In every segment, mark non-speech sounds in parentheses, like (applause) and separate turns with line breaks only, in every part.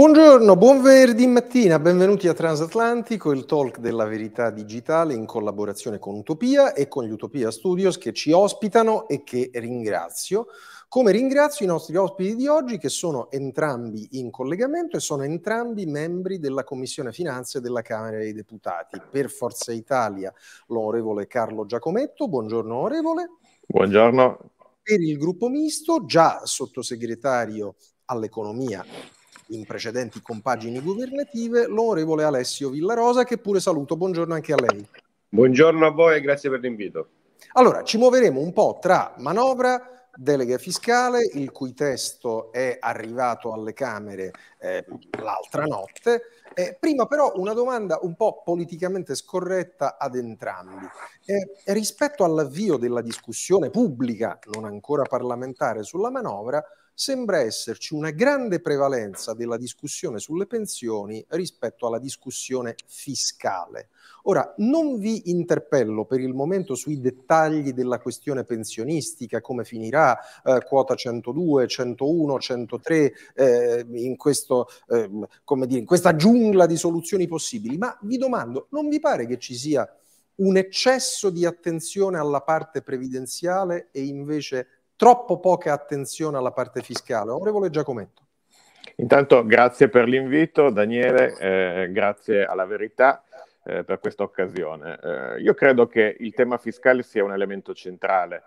Buongiorno, buon venerdì mattina, benvenuti a Transatlantico, il talk della verità digitale in collaborazione con Utopia e con gli Utopia Studios che ci ospitano e che ringrazio. Come ringrazio i nostri ospiti di oggi che sono entrambi in collegamento e sono entrambi membri della Commissione Finanze della Camera dei Deputati. Per Forza Italia l'onorevole Carlo Giacometto, buongiorno onorevole.
Buongiorno.
Per il gruppo misto, già sottosegretario all'economia in precedenti compagini governative, l'onorevole Alessio Villarosa, che pure saluto. Buongiorno anche a lei.
Buongiorno a voi e grazie per l'invito.
Allora, ci muoveremo un po' tra manovra, delega fiscale, il cui testo è arrivato alle Camere eh, l'altra notte. Eh, prima però una domanda un po' politicamente scorretta ad entrambi. Eh, rispetto all'avvio della discussione pubblica, non ancora parlamentare, sulla manovra, sembra esserci una grande prevalenza della discussione sulle pensioni rispetto alla discussione fiscale. Ora, non vi interpello per il momento sui dettagli della questione pensionistica, come finirà eh, quota 102, 101, 103 eh, in, questo, eh, dire, in questa giungla di soluzioni possibili, ma vi domando, non vi pare che ci sia un eccesso di attenzione alla parte previdenziale e invece troppo poca attenzione alla parte fiscale. Onorevole Giacometto.
Intanto grazie per l'invito, Daniele, eh, grazie alla verità eh, per questa occasione. Eh, io credo che il tema fiscale sia un elemento centrale,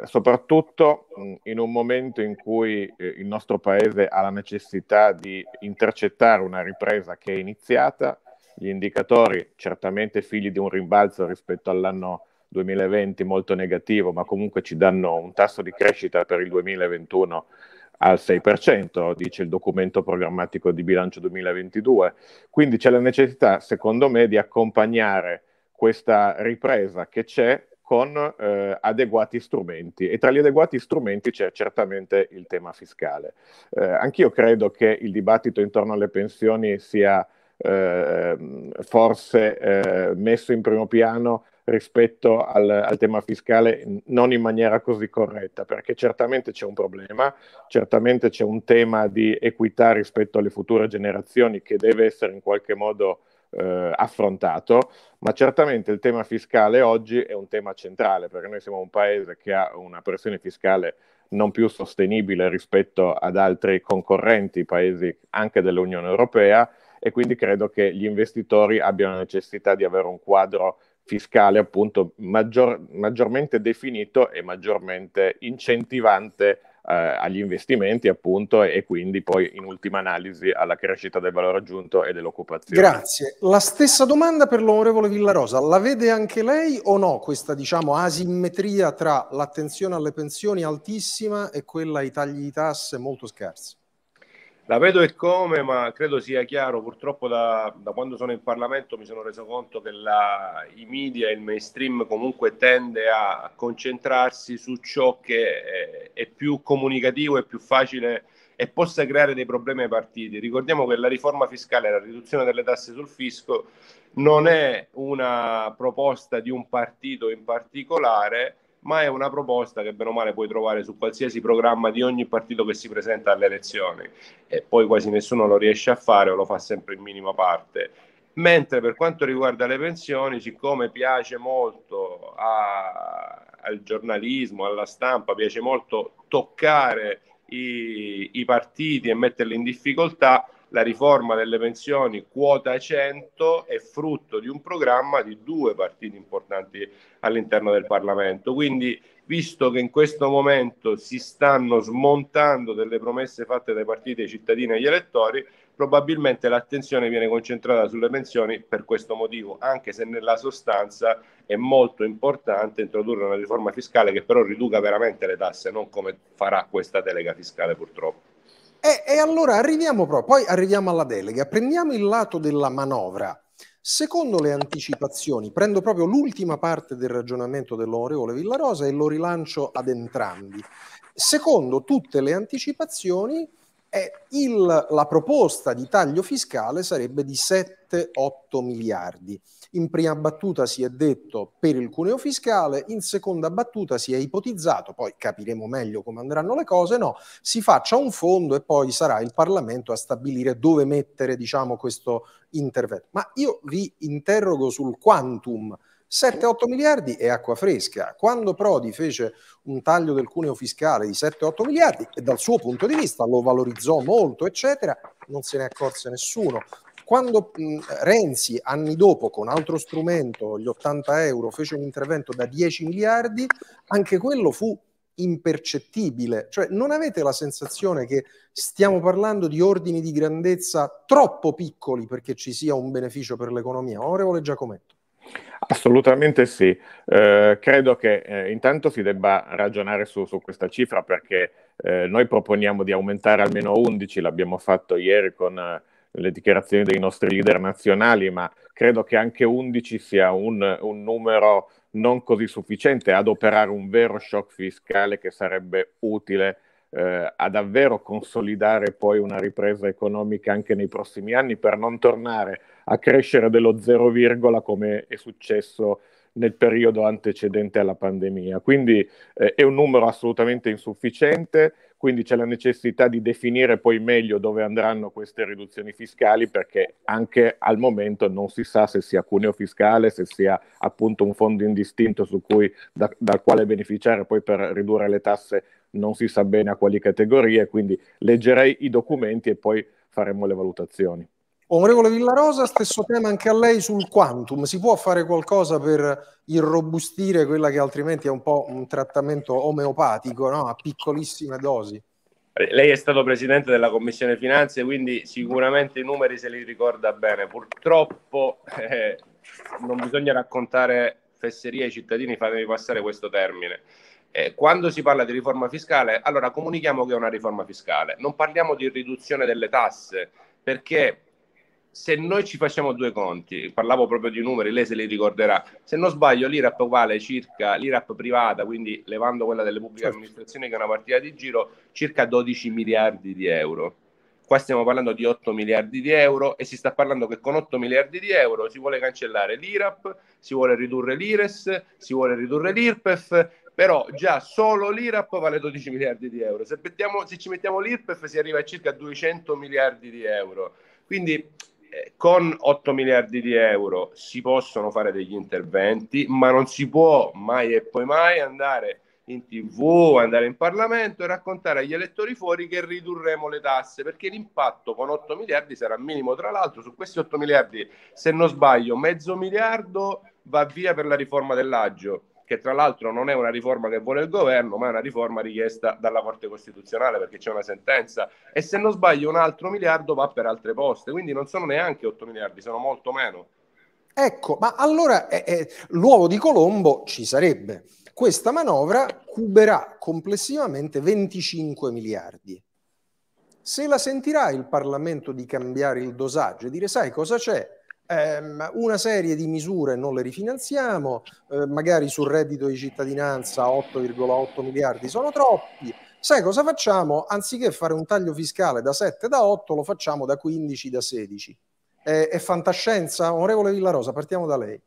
eh, soprattutto mh, mm, in un momento in cui eh, il nostro Paese ha la necessità di intercettare una ripresa che è iniziata, gli indicatori certamente figli di un rimbalzo rispetto all'anno 2020 molto negativo, ma comunque ci danno un tasso di crescita per il 2021 al 6%, dice il documento programmatico di bilancio 2022. Quindi c'è la necessità, secondo me, di accompagnare questa ripresa che c'è con eh, adeguati strumenti e tra gli adeguati strumenti c'è certamente il tema fiscale. Eh, anch'io credo che il dibattito intorno alle pensioni sia eh, forse eh, messo in primo piano rispetto al, al, tema fiscale non in maniera così corretta, perché certamente c'è un problema, certamente c'è un tema di equità rispetto alle future generazioni che deve essere in qualche modo eh, affrontato, ma certamente il tema fiscale oggi è un tema centrale, perché noi siamo un paese che ha una pressione fiscale non più sostenibile rispetto ad altri concorrenti paesi anche dell'Unione Europea e quindi credo che gli investitori abbiano necessità di avere un quadro fiscale appunto maggior, maggiormente definito e maggiormente incentivante eh, agli investimenti appunto e quindi poi in ultima analisi alla crescita del valore aggiunto e dell'occupazione.
Grazie. La stessa domanda per l'onorevole Villarosa, la vede anche lei o no questa diciamo asimmetria tra l'attenzione alle pensioni altissima e quella ai tagli di tasse molto scarsi?
La vedo e come, ma credo sia chiaro, purtroppo da, da, quando sono in Parlamento mi sono reso conto che la, i media, il mainstream comunque tende a concentrarsi su ciò che è, è più comunicativo, è più facile e possa creare dei problemi ai partiti. Ricordiamo che la riforma fiscale, la riduzione delle tasse sul fisco, non è una proposta di un partito in particolare, ma è una proposta che bene o male puoi trovare su qualsiasi programma di ogni partito che si presenta alle elezioni e poi quasi nessuno lo riesce a fare o lo fa sempre in minima parte. Mentre per quanto riguarda le pensioni, siccome piace molto a, al giornalismo, alla stampa, piace molto toccare i, i partiti e metterli in difficoltà, la riforma delle pensioni quota 100 è frutto di un programma di due partiti importanti all'interno del Parlamento. Quindi, visto che in questo momento si stanno smontando delle promesse fatte dai partiti ai cittadini e agli elettori, probabilmente l'attenzione viene concentrata sulle pensioni per questo motivo, anche se nella sostanza è molto importante introdurre una riforma fiscale che però riduca veramente le tasse, non come farà questa delega fiscale purtroppo.
E, e allora arriviamo proprio, poi arriviamo alla delega, prendiamo il lato della manovra. Secondo le anticipazioni, prendo proprio l'ultima parte del ragionamento dell'onorevole Villarosa e lo rilancio ad entrambi. Secondo tutte le anticipazioni, il, la proposta di taglio fiscale sarebbe di 7-8 miliardi. In prima battuta si è detto per il cuneo fiscale, in seconda battuta si è ipotizzato, poi capiremo meglio come andranno le cose, no, si faccia un fondo e poi sarà il Parlamento a stabilire dove mettere diciamo, questo intervento. Ma io vi interrogo sul quantum 7-8 miliardi è acqua fresca. Quando Prodi fece un taglio del cuneo fiscale di 7-8 miliardi, e dal suo punto di vista lo valorizzò molto, eccetera, non se ne accorse nessuno. Quando mh, Renzi, anni dopo, con altro strumento, gli 80 euro, fece un intervento da 10 miliardi, anche quello fu impercettibile. Cioè, non avete la sensazione che stiamo parlando di ordini di grandezza troppo piccoli perché ci sia un beneficio per l'economia? Onorevole Giacometto.
Assolutamente sì, eh, credo che eh, intanto si debba ragionare su, su questa cifra perché eh, noi proponiamo di aumentare almeno 11, l'abbiamo fatto ieri con eh, le dichiarazioni dei nostri leader nazionali, ma credo che anche 11 sia un, un numero non così sufficiente ad operare un vero shock fiscale che sarebbe utile eh, a davvero consolidare poi una ripresa economica anche nei prossimi anni per non tornare a a crescere dello 0, come è successo nel periodo antecedente alla pandemia. Quindi eh, è un numero assolutamente insufficiente, quindi c'è la necessità di definire poi meglio dove andranno queste riduzioni fiscali perché anche al momento non si sa se sia cuneo fiscale, se sia appunto un fondo indistinto cui, da, dal quale beneficiare poi per ridurre le tasse non si sa bene a quali categorie, quindi leggerei i documenti e poi faremo le valutazioni.
Onorevole Villarosa, stesso tema anche a lei sul quantum. Si può fare qualcosa per irrobustire quella che altrimenti è un po' un trattamento omeopatico, no? a piccolissime dosi?
Eh, lei è stato presidente della Commissione Finanze, quindi sicuramente i numeri se li ricorda bene.
Purtroppo
eh, non bisogna raccontare fesserie ai cittadini, fatemi passare questo termine. Eh, quando si parla di riforma fiscale, allora comunichiamo che è una riforma fiscale, non parliamo di riduzione delle tasse, perché se noi ci facciamo due conti, parlavo proprio di numeri, lei se li ricorderà, se non sbaglio l'IRAP vale circa, l'IRAP privata, quindi levando quella delle pubbliche certo. amministrazioni che è una partita di giro, circa 12 miliardi di euro. Qua stiamo parlando di 8 miliardi di euro e si sta parlando che con 8 miliardi di euro si vuole cancellare l'IRAP, si vuole ridurre l'IRES, si vuole ridurre l'IRPEF, però già solo l'IRAP vale 12 miliardi di euro. Se, mettiamo, se ci mettiamo l'IRPEF si arriva a circa 200 miliardi di euro. Quindi con 8 miliardi di euro si possono fare degli interventi, ma non si può mai e poi mai andare in tv, andare in Parlamento e raccontare agli elettori fuori che ridurremo le tasse, perché l'impatto con 8 miliardi sarà minimo. Tra l'altro su questi 8 miliardi, se non sbaglio, mezzo miliardo va via per la riforma dell'aggio che tra l'altro non è una riforma che vuole il governo, ma è una riforma richiesta dalla Corte Costituzionale perché c'è una sentenza e se non sbaglio un altro miliardo va per altre poste, quindi non sono neanche 8 miliardi, sono molto meno.
Ecco, ma allora eh, eh, l'uovo di Colombo ci sarebbe. Questa manovra cuberà complessivamente 25 miliardi. Se la sentirà il Parlamento di cambiare il dosaggio e dire sai cosa c'è? ehm, una serie di misure non le rifinanziamo, eh, magari sul reddito di cittadinanza 8,8 miliardi sono troppi, sai cosa facciamo? Anziché fare un taglio fiscale da 7, da 8, lo facciamo da 15, da 16. È, è fantascienza? Onorevole Villarosa, partiamo da lei.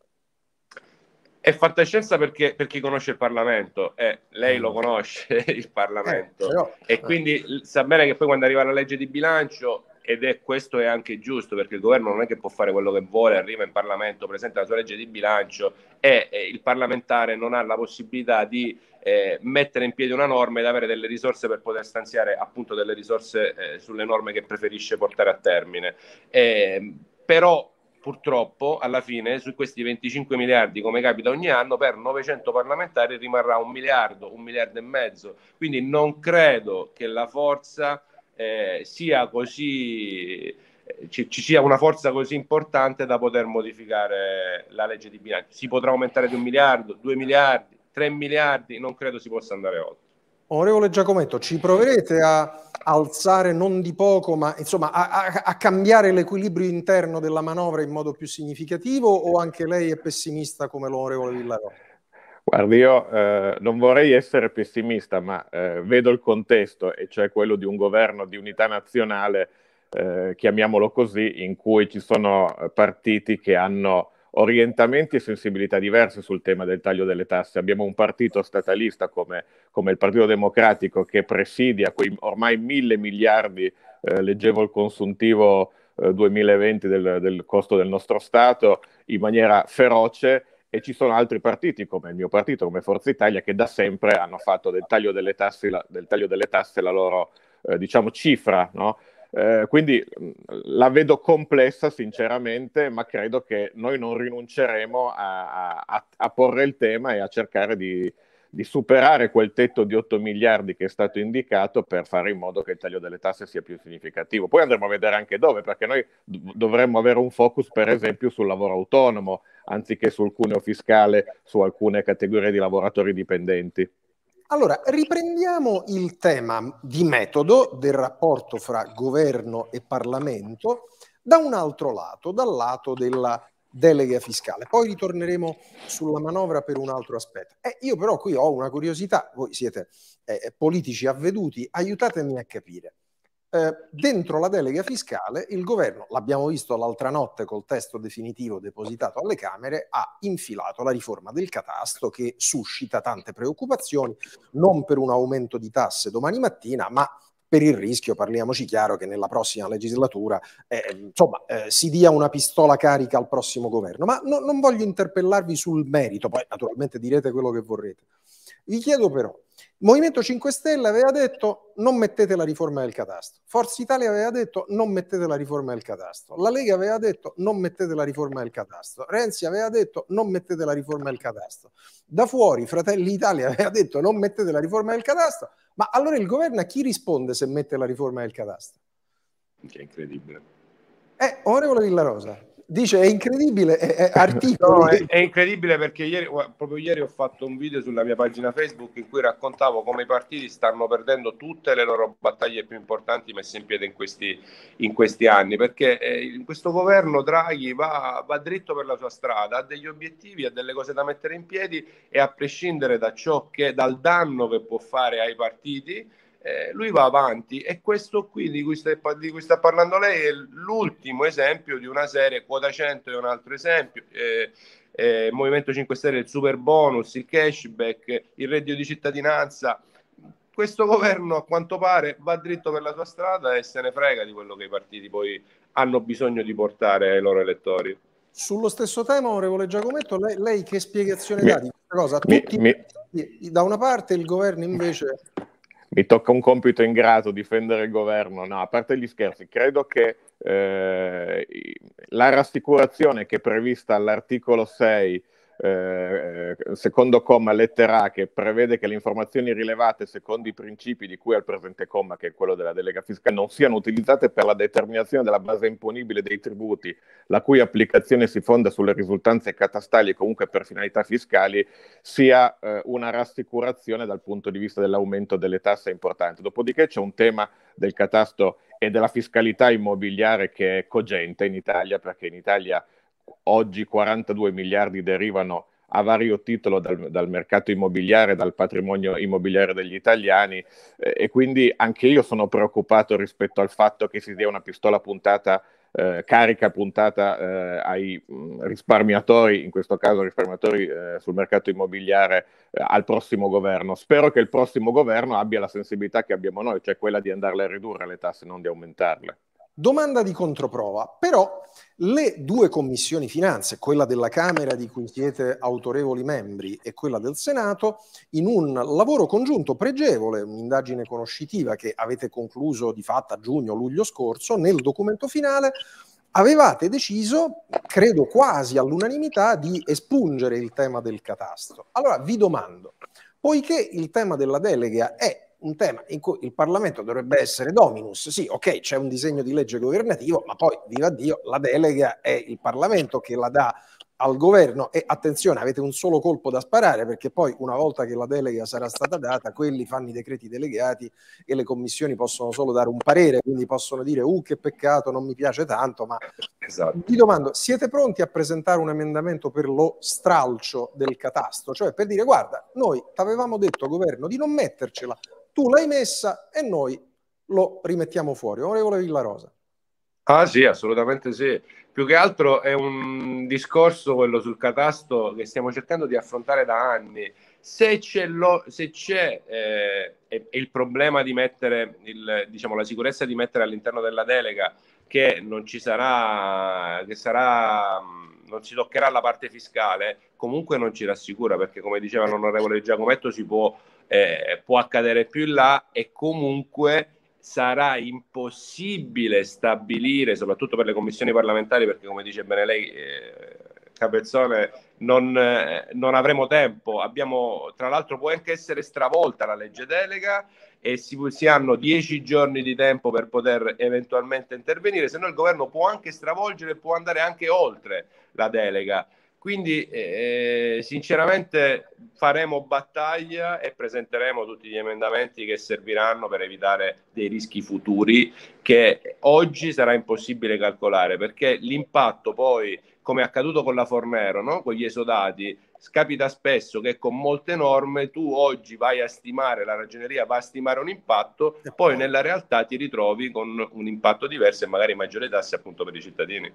È fantascienza perché, per chi conosce il Parlamento, eh, lei lo mm. conosce (laughs) il Parlamento, eh, però, e eh. quindi eh. sa bene che poi quando arriva la legge di bilancio ed è questo è anche giusto perché il governo non è che può fare quello che vuole, arriva in Parlamento, presenta la sua legge di bilancio e, e eh, il parlamentare non ha la possibilità di eh, mettere in piedi una norma ed avere delle risorse per poter stanziare appunto delle risorse eh, sulle norme che preferisce portare a termine. Eh, però purtroppo alla fine su questi 25 miliardi come capita ogni anno per 900 parlamentari rimarrà un miliardo, un miliardo e mezzo. Quindi non credo che la forza eh, sia così, eh, ci, ci, sia una forza così importante da poter modificare la legge di bilancio. Si potrà aumentare di un miliardo, due miliardi, tre miliardi, non credo si possa andare oltre.
Onorevole Giacometto, ci proverete a alzare non di poco, ma insomma a, a, a, cambiare l'equilibrio interno della manovra in modo più significativo o anche lei è pessimista come l'onorevole Villarò?
Guardi, io eh, non vorrei essere pessimista, ma eh, vedo il contesto, e cioè quello di un governo di unità nazionale, eh, chiamiamolo così, in cui ci sono partiti che hanno orientamenti e sensibilità diverse sul tema del taglio delle tasse. Abbiamo un partito statalista come, come il Partito Democratico che presidia quei ormai mille miliardi, eh, leggevo il consuntivo 2020 eh, del, del costo del nostro Stato, in maniera feroce e ci sono altri partiti come il mio partito, come Forza Italia, che da sempre hanno fatto del taglio delle tasse la, delle tasse, la loro eh, diciamo, cifra. No? Eh, quindi la vedo complessa sinceramente, ma credo che noi non rinunceremo a, a, a porre il tema e a cercare di, di superare quel tetto di 8 miliardi che è stato indicato per fare in modo che il taglio delle tasse sia più significativo. Poi andremo a vedere anche dove, perché noi dovremmo avere un focus per certo. esempio sul lavoro autonomo, anziché sul cuneo fiscale su alcune categorie di lavoratori dipendenti.
Allora, riprendiamo il tema di metodo del rapporto fra governo e Parlamento da un altro lato, dal lato della delega fiscale. Poi ritorneremo sulla manovra per un altro aspetto. Eh, io però qui ho una curiosità, voi siete eh, eh, politici avveduti, aiutatemi a capire. Eh, dentro la delega fiscale il governo, l'abbiamo visto l'altra notte col testo definitivo depositato alle Camere, ha infilato la riforma del catasto che suscita tante preoccupazioni, non per un aumento di tasse domani mattina, ma per il rischio, parliamoci chiaro, che nella prossima legislatura eh, insomma, eh, si dia una pistola carica al prossimo governo. Ma no, non voglio interpellarvi sul merito, poi naturalmente direte quello che vorrete. Vi chiedo però Movimento 5 Stelle aveva detto non mettete la riforma del catasto, Forza Italia aveva detto non mettete la riforma del catasto, la Lega aveva detto non mettete la riforma del catasto, Renzi aveva detto non mettete la riforma del catasto, da fuori Fratelli Italia (laughs) aveva detto non mettete la riforma del catasto, ma allora il governo a chi risponde se mette la riforma del catasto?
Che è incredibile.
Eh, onorevole Villarosa, dice è incredibile, è, è, (laughs) no, è,
è incredibile perché ieri, proprio ieri ho fatto un video sulla mia pagina Facebook in cui raccontavo come i partiti stanno perdendo tutte le loro battaglie più importanti messe in piedi in questi, in questi anni, perché eh, questo governo Draghi va, va, dritto per la sua strada, ha degli obiettivi, ha delle cose da mettere in piedi e a prescindere da ciò che, dal danno che può fare ai partiti, eh, lui va avanti e questo qui di cui, sta, di cui, sta, parlando lei è l'ultimo esempio di una serie, quota 100 è un altro esempio, eh, eh, Movimento 5 Stelle, il super bonus, il cashback, il reddito di cittadinanza. Questo governo a quanto pare va dritto per la sua strada e se ne frega di quello che i partiti poi hanno bisogno di portare ai loro elettori.
Sullo stesso tema, onorevole Giacometto, lei, lei che spiegazione mi, dà di questa cosa? Mi, mi... Da una parte il governo invece
mi tocca un compito ingrato, difendere il governo. No, a parte gli scherzi, credo che eh, la rassicurazione che è prevista all'articolo 6 eh, eh, secondo comma lettera A, che prevede che le informazioni rilevate secondo i principi di cui al presente comma, che è quello della delega fiscale, non siano utilizzate per la determinazione della base imponibile dei tributi, la cui applicazione si fonda sulle risultanze catastali e comunque per finalità fiscali, sia eh, una rassicurazione dal punto di vista dell'aumento delle tasse importante. Dopodiché c'è un tema del catasto e della fiscalità immobiliare che è cogente in Italia, perché in Italia oggi 42 miliardi derivano a vario titolo dal, dal, mercato immobiliare, dal patrimonio immobiliare degli italiani eh, e quindi anche io sono preoccupato rispetto al fatto che si dia una pistola puntata, eh, carica puntata eh, ai risparmiatori, in questo caso risparmiatori eh, sul mercato immobiliare, eh, al prossimo governo. Spero che il prossimo governo abbia la sensibilità che abbiamo noi, cioè quella di andarle a ridurre le tasse, non di aumentarle.
Domanda di controprova, però le due commissioni finanze, quella della Camera di cui siete autorevoli membri e quella del Senato, in un lavoro congiunto pregevole, un'indagine conoscitiva che avete concluso di fatto a giugno-luglio scorso, nel documento finale avevate deciso, credo quasi all'unanimità, di espungere il tema del catasto. Allora vi domando, poiché il tema della delega è un tema in cui il Parlamento dovrebbe essere dominus. Sì, ok, c'è un disegno di legge governativo, ma poi, viva Dio, la delega è il Parlamento che la dà al governo e attenzione, avete un solo colpo da sparare perché poi una volta che la delega sarà stata data, quelli fanno i decreti delegati e le commissioni possono solo dare un parere, quindi possono dire "Uh, che peccato, non mi piace tanto", ma esatto. vi domando, siete pronti a presentare un emendamento per lo stralcio del catasto, cioè per dire "Guarda, noi t'avevamo detto governo di non mettercela, tu l'hai messa e noi lo rimettiamo fuori. Onorevole Villarosa.
Ah sì, assolutamente sì. Più che altro è un discorso quello sul catasto che stiamo cercando di affrontare da anni. Se c'è, lo, se c'è eh, il problema di mettere il, diciamo, la sicurezza di mettere all'interno della delega che non ci sarà, che sarà non si toccherà la parte fiscale, comunque non ci rassicura perché come diceva l'onorevole Giacometto si può, eh, può accadere più in là e comunque sarà impossibile stabilire, soprattutto per le commissioni parlamentari, perché come dice bene lei, eh, Capezzone, non, eh, non avremo tempo. Abbiamo, tra l'altro può anche essere stravolta la legge delega e si, si hanno 10 giorni di tempo per poter eventualmente intervenire, se no il governo può anche stravolgere, può andare anche oltre la delega. Quindi eh, sinceramente faremo battaglia e presenteremo tutti gli emendamenti che serviranno per evitare dei rischi futuri che oggi sarà impossibile calcolare perché l'impatto poi, come è accaduto con la Fornero, no? con gli esodati, capita spesso che con molte norme tu oggi vai a stimare, la ragioneria va a stimare un impatto, e poi nella realtà ti ritrovi con un impatto diverso e magari maggiore tasse appunto per i cittadini.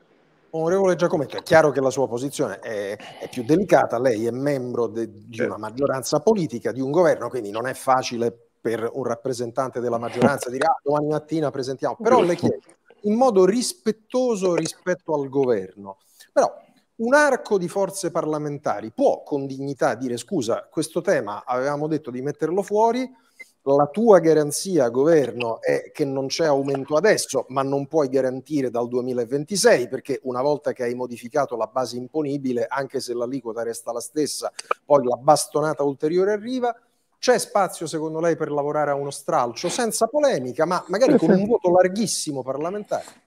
Onorevole Giacometto, è chiaro che la sua posizione è, è più delicata, lei è membro de, di una maggioranza politica, di un governo, quindi non è facile per un rappresentante della maggioranza dire ah, domani mattina presentiamo, però le (laughs) chiedo in modo rispettoso rispetto al governo, però un arco di forze parlamentari può con dignità dire scusa, questo tema avevamo detto di metterlo fuori, la tua garanzia governo è che non c'è aumento adesso, ma non puoi garantire dal 2026 perché una volta che hai modificato la base imponibile, anche se l'aliquota resta la stessa, poi la bastonata ulteriore arriva. C'è spazio secondo lei per lavorare a uno stralcio senza polemica, ma magari con un (laughs) voto larghissimo parlamentare?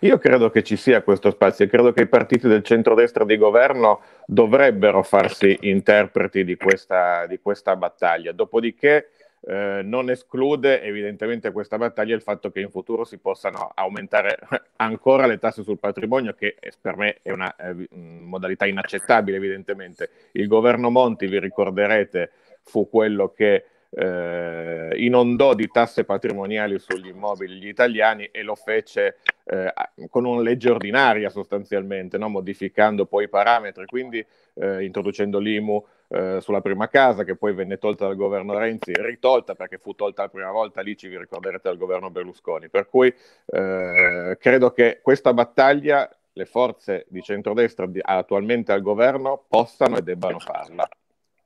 Io credo che ci sia questo spazio e credo che i partiti del centrodestra di governo dovrebbero farsi interpreti di questa, di questa battaglia. Dopodiché eh, non esclude evidentemente questa battaglia il fatto che in futuro si possano aumentare ancora le tasse sul patrimonio, che per me è una eh, modalità inaccettabile evidentemente. Il governo Monti, vi ricorderete, fu quello che eh, inondò di tasse patrimoniali sugli immobili gli italiani e lo fece eh, con una legge ordinaria sostanzialmente, no? modificando poi i parametri, quindi eh, introducendo l'IMU eh, sulla prima casa che poi venne tolta dal governo Renzi, ritolta perché fu tolta la prima volta, lì ci vi ricorderete dal governo Berlusconi. Per cui eh, credo che questa battaglia le forze di centrodestra attualmente al governo possano e debbano farla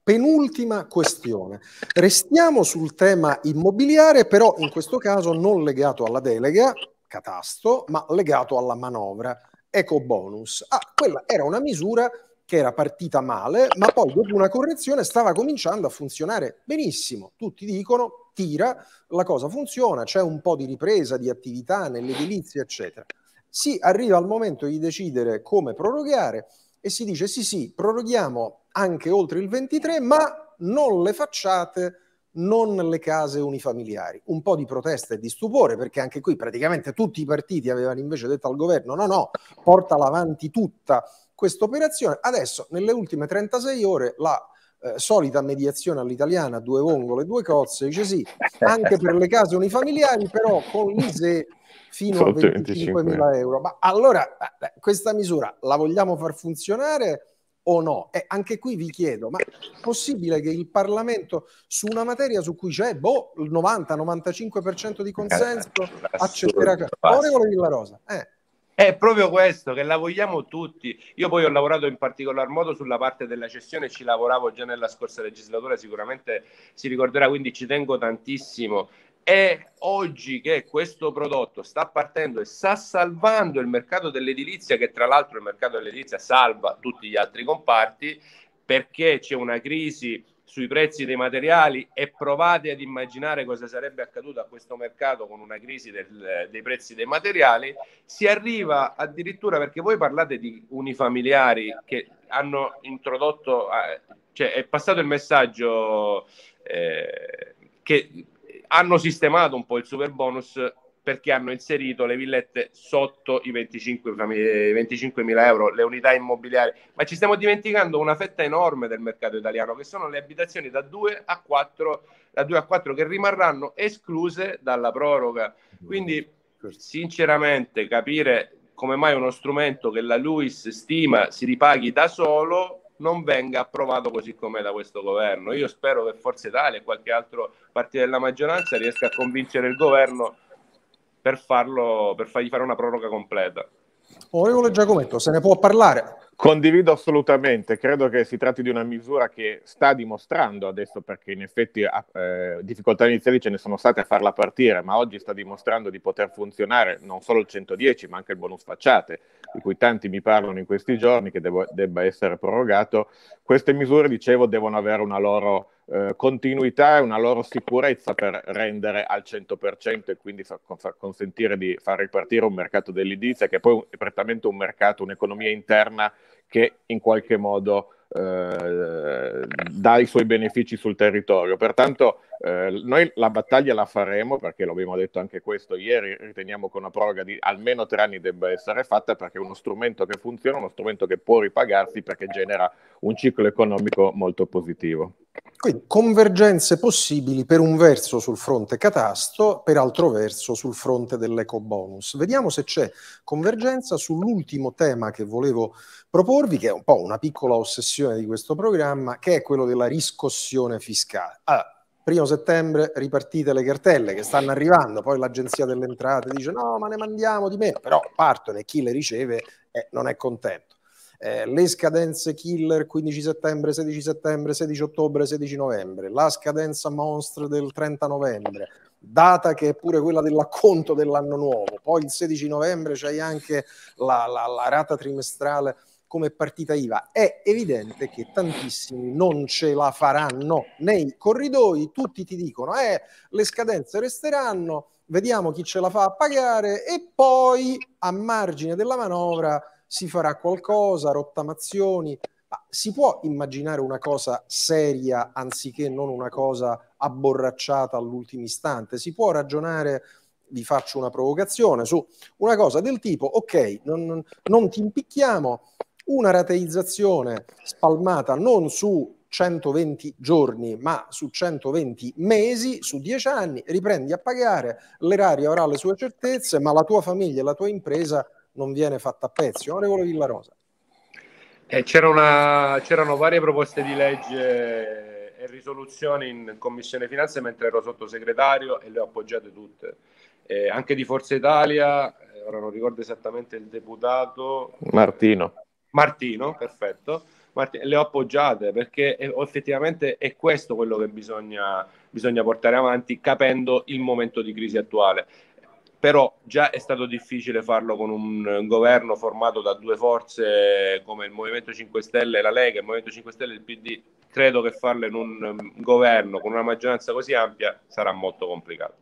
penultima questione. Restiamo sul tema immobiliare, però in questo caso non legato alla delega, catasto, ma legato alla manovra, eco bonus. Ah, quella era una misura che era partita male, ma poi dopo una correzione stava cominciando a funzionare benissimo. Tutti dicono, tira, la cosa funziona, c'è un po' di ripresa di attività nell'edilizia, eccetera. Si arriva al momento di decidere come prorogare, e si dice sì sì, proroghiamo anche oltre il 23, ma non le facciate, non le case unifamiliari. Un po' di protesta e di stupore perché anche qui praticamente tutti i partiti avevano invece detto al governo no no, portala avanti tutta questa operazione. Adesso nelle ultime 36 ore la eh, solita mediazione all'italiana, due vongole, due cozze, dice sì, anche per le case unifamiliari, però con l'ISE fino Sotto a 25.000 euro. Ma allora eh, questa misura la vogliamo far funzionare o no? E anche qui vi chiedo, ma è possibile che il Parlamento su una materia su cui c'è boh, il 90-95% di eh, consenso accetterà... Onorevole Villarosa, eh.
È proprio questo che la vogliamo tutti. Io poi ho lavorato in particolar modo sulla parte della cessione, ci lavoravo già nella scorsa legislatura, sicuramente si ricorderà, quindi ci tengo tantissimo. E oggi che questo prodotto sta partendo e sta salvando il mercato dell'edilizia, che tra l'altro il mercato dell'edilizia salva tutti gli altri comparti, perché c'è una crisi sui prezzi dei materiali e provate ad immaginare cosa sarebbe accaduto a questo mercato con una crisi del, dei prezzi dei materiali, si arriva addirittura perché voi parlate di unifamiliari che hanno introdotto, eh, cioè è passato il messaggio eh, che hanno sistemato un po' il super bonus perché hanno inserito le villette sotto i 25 eh, mila euro, le unità immobiliari, ma ci stiamo dimenticando una fetta enorme del mercato italiano, che sono le abitazioni da 2 a 4, da 2 a 4 che rimarranno escluse dalla proroga. Mm, Quindi, sinceramente, capire come mai uno strumento che la LUIS stima si ripaghi da solo non venga approvato così com'è da questo governo. Io spero che Forza Italia e qualche altro partito della maggioranza riesca a convincere il governo per, farlo, per fargli fare una proroga completa.
Onorevole Giacometto, se ne può parlare. Condivido
assolutamente, credo che si tratti di una misura che sta dimostrando adesso, perché in effetti eh, difficoltà iniziali ce ne sono state a farla partire, ma oggi sta dimostrando di poter funzionare non solo il 110, ma anche il bonus facciate di cui tanti mi parlano in questi giorni, che devo, debba essere prorogato, queste misure, dicevo, devono avere una loro eh, continuità e una loro sicurezza per rendere al 100% e quindi fa, fa consentire di far ripartire un mercato dell'edilizia che poi è prettamente un mercato, un'economia interna che in qualche modo eh, dà i suoi benefici sul territorio. Pertanto eh, noi la battaglia la faremo perché l'abbiamo detto anche questo ieri, riteniamo che una proroga di almeno tre anni debba essere fatta perché è uno strumento che funziona, uno strumento che può ripagarsi perché genera un ciclo economico molto positivo.
Quindi convergenze possibili per un verso sul fronte catasto, per altro verso sul fronte dell'eco bonus. Vediamo se c'è convergenza sull'ultimo tema che volevo proporvi, che è un po' una piccola ossessione di questo programma, che è quello della riscossione fiscale. Allora, primo settembre ripartite le cartelle che stanno arrivando, poi l'agenzia delle entrate dice no ma ne mandiamo di meno, però partono e chi le riceve eh, non è contento eh, le scadenze killer 15 settembre, 16 settembre, 16 ottobre, 16 novembre, la scadenza monster del 30 novembre, data che è pure quella dell'acconto dell'anno nuovo, poi il 16 novembre c'hai anche la, la, la rata trimestrale come partita IVA. È evidente che tantissimi non ce la faranno nei corridoi, tutti ti dicono eh, le scadenze resteranno, vediamo chi ce la fa a pagare e poi a margine della manovra si farà qualcosa, rottamazioni. Ma si può immaginare una cosa seria anziché non una cosa abborracciata all'ultimo istante? Si può ragionare vi faccio una provocazione su una cosa del tipo, ok, non, non, ti impicchiamo, una rateizzazione spalmata non su 120 giorni, ma su 120 mesi, su 10 anni, riprendi a pagare, l'erario avrà le sue certezze, ma la tua famiglia e la tua impresa non viene fatta a pezzi. Onorevole Villarosa. Eh, una, c'erano varie proposte di
legge e risoluzioni in Commissione Finanze mentre ero sottosegretario e le ho appoggiate tutte. Eh, anche di Forza Italia, eh, ora non ricordo esattamente il deputato
Martino.
Martino, perfetto. Martino, le ho appoggiate perché effettivamente è questo quello che bisogna, bisogna portare avanti capendo il momento di crisi attuale però già è stato difficile farlo con un governo formato da due forze come il Movimento 5 Stelle e la Lega, il Movimento 5 Stelle e il PD, credo che farlo in un um, governo con una maggioranza così ampia sarà molto complicato.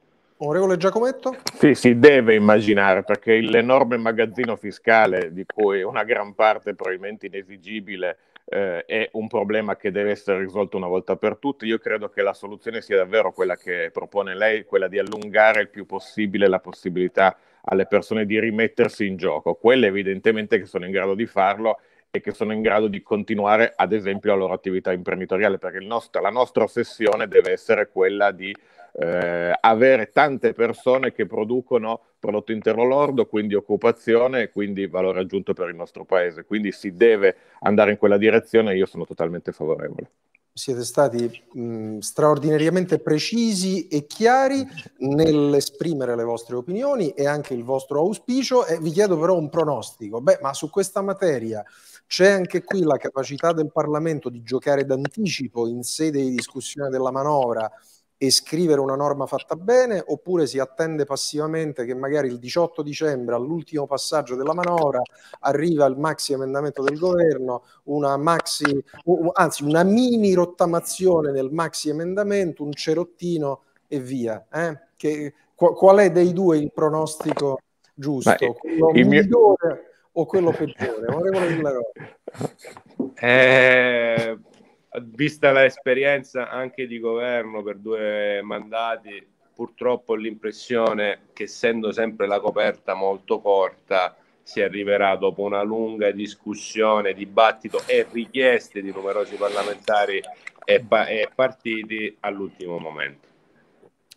Onorevole Giacometto?
Sì, si deve immaginare perché l'enorme magazzino fiscale di cui una gran parte probabilmente inesigibile eh, è un problema che deve essere risolto una volta per tutte. Io credo che la soluzione sia davvero quella che propone lei, quella di allungare il più possibile la possibilità alle persone di rimettersi in gioco. Quelle evidentemente che sono in grado di farlo e che sono in grado di continuare, ad esempio, la loro attività imprenditoriale, perché nostro, la nostra ossessione deve essere quella di eh, avere tante persone che producono prodotto interno lordo, quindi occupazione e quindi valore aggiunto per il nostro paese. Quindi si deve andare in quella direzione e io sono totalmente favorevole
siete stati mh, straordinariamente precisi e chiari nell'esprimere le vostre opinioni e anche il vostro auspicio e vi chiedo però un pronostico. Beh, ma su questa materia c'è anche qui la capacità del Parlamento di giocare d'anticipo in sede di discussione della manovra e scrivere una norma fatta bene oppure si attende passivamente che magari il 18 dicembre all'ultimo passaggio della manovra arriva il maxi emendamento del governo, una maxi, anzi una mini rottamazione del maxi emendamento, un cerottino e via. Eh? Che, qual è dei due il pronostico giusto? Beh, il migliore... mio o quello peggiore? Onorevole Villarò. (laughs)
Eh, vista l'esperienza anche di governo per due mandati, purtroppo ho l'impressione che essendo sempre la coperta molto corta si arriverà dopo una lunga discussione, dibattito e richieste di numerosi parlamentari e, pa- e partiti all'ultimo momento.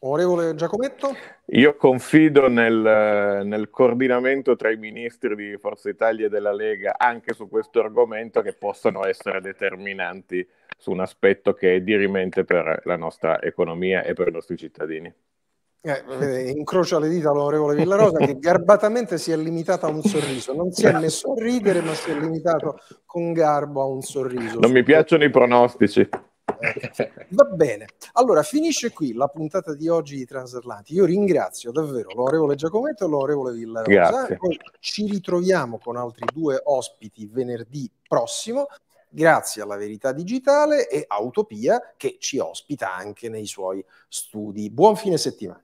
Onorevole Giacometto?
Io confido nel, nel, coordinamento tra i ministri di Forza Italia e della Lega anche su questo argomento che possano essere determinanti su un aspetto che è dirimente per la nostra economia e per i nostri cittadini.
Eh, incrocia le dita all'onorevole Villarosa che garbatamente si è limitata a un sorriso, non si è messo a ridere ma si è limitato con garbo a un sorriso. Non
mi piacciono i pronostici. Eh,
va bene, allora finisce qui la puntata di oggi di Transatlanti. Io ringrazio davvero l'onorevole Giacometto e l'onorevole Villarosa. Poi ci ritroviamo con altri due ospiti venerdì prossimo, grazie alla Verità Digitale e Autopia che ci ospita anche nei suoi studi. Buon fine settimana.